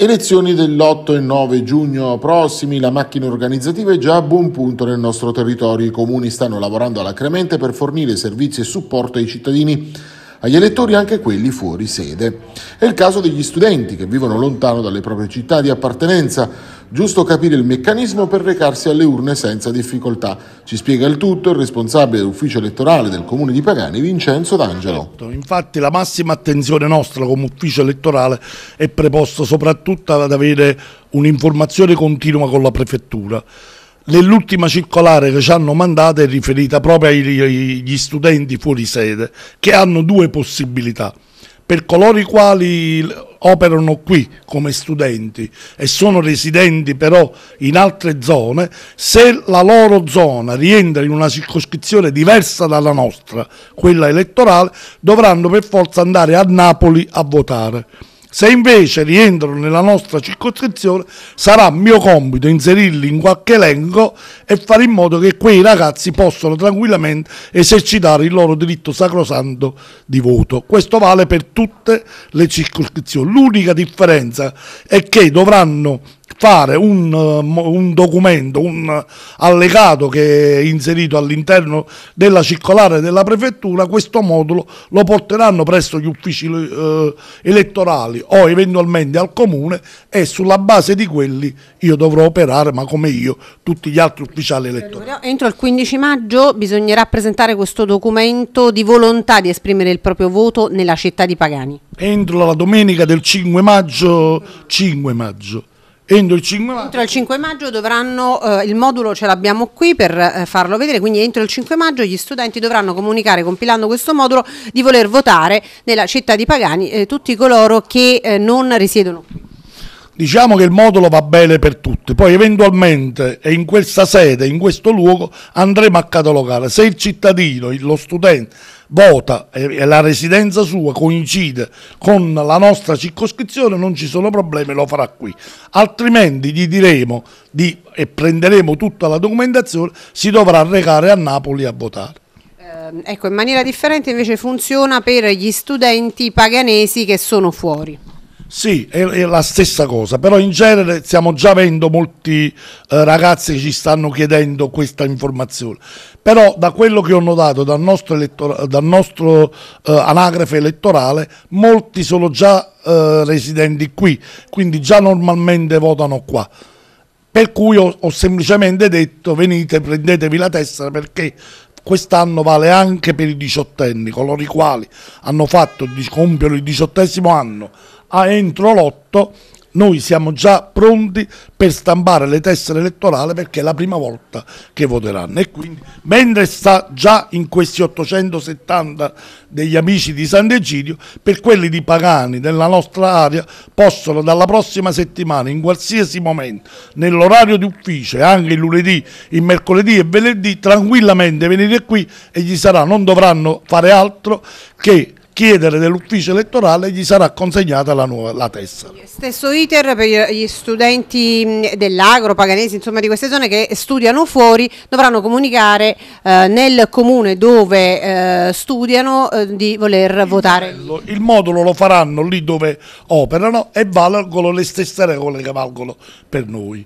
Elezioni dell'8 e 9 giugno prossimi, la macchina organizzativa è già a buon punto nel nostro territorio. I comuni stanno lavorando alacremente per fornire servizi e supporto ai cittadini agli elettori anche quelli fuori sede. È il caso degli studenti che vivono lontano dalle proprie città di appartenenza, giusto capire il meccanismo per recarsi alle urne senza difficoltà. Ci spiega il tutto il responsabile dell'ufficio elettorale del comune di Pagani, Vincenzo D'Angelo. Certo, infatti la massima attenzione nostra come ufficio elettorale è preposta soprattutto ad avere un'informazione continua con la prefettura nell'ultima circolare che ci hanno mandato è riferita proprio agli studenti fuori sede che hanno due possibilità. Per coloro i quali operano qui come studenti e sono residenti però in altre zone, se la loro zona rientra in una circoscrizione diversa dalla nostra, quella elettorale, dovranno per forza andare a Napoli a votare. Se invece rientrano nella nostra circoscrizione, sarà mio compito inserirli in qualche elenco e fare in modo che quei ragazzi possano tranquillamente esercitare il loro diritto sacrosanto di voto. Questo vale per tutte le circoscrizioni. L'unica differenza è che dovranno fare un, eh, un, documento, un allegato che è inserito all'interno della circolare della prefettura, questo modulo lo porteranno presso gli uffici eh, elettorali o eventualmente al comune e sulla base di quelli io dovrò operare, ma come io, tutti gli altri ufficiali elettorali. Entro il 15 maggio bisognerà presentare questo documento di volontà di esprimere il proprio voto nella città di Pagani. Entro la domenica del 5 maggio, 5 maggio Entro il 5 maggio. Entro il 5 maggio dovranno, eh, il modulo ce l'abbiamo qui per eh, farlo vedere, quindi entro il 5 maggio gli studenti dovranno comunicare compilando questo modulo di voler votare nella città di Pagani eh, tutti coloro che eh, non risiedono qui diciamo che il modulo va bene per tutti, poi eventualmente e in questa sede, in questo luogo andremo a catalogare. Se il cittadino, lo studente vota e la residenza sua coincide con la nostra circoscrizione non ci sono problemi, lo farà qui. Altrimenti gli diremo di, e prenderemo tutta la documentazione, si dovrà recare a Napoli a votare. Ehm, ecco, in maniera differente invece funziona per gli studenti paganesi che sono fuori. Sì, è, è, la stessa cosa, però in genere stiamo già avendo molti eh, ragazzi che ci stanno chiedendo questa informazione. Però da quello che ho notato dal nostro, elettor dal nostro eh, anagrafe elettorale, molti sono già eh, residenti qui, quindi già normalmente votano qua. Per cui ho, ho semplicemente detto venite, prendetevi la tessera perché quest'anno vale anche per i diciottenni, coloro i quali hanno fatto, compiono il diciottesimo anno, a entro lotto noi siamo già pronti per stampare le tessere elettorali perché è la prima volta che voteranno e quindi mentre sta già in questi 870 degli amici di Sant'Egidio per quelli di Pagani della nostra area possono dalla prossima settimana in qualsiasi momento nell'orario di ufficio e anche il lunedì, il mercoledì e venerdì tranquillamente venire qui e gli sarà non dovranno fare altro che chiedere dell'ufficio elettorale gli sarà consegnata la, nuova, la tessera. Stesso iter per gli studenti mm, dell'agro, paganesi, insomma di queste zone che studiano fuori, dovranno comunicare eh, nel comune dove eh, studiano eh, di voler il votare. Modello, il modulo lo faranno lì dove operano e valgono le stesse regole che valgono per noi.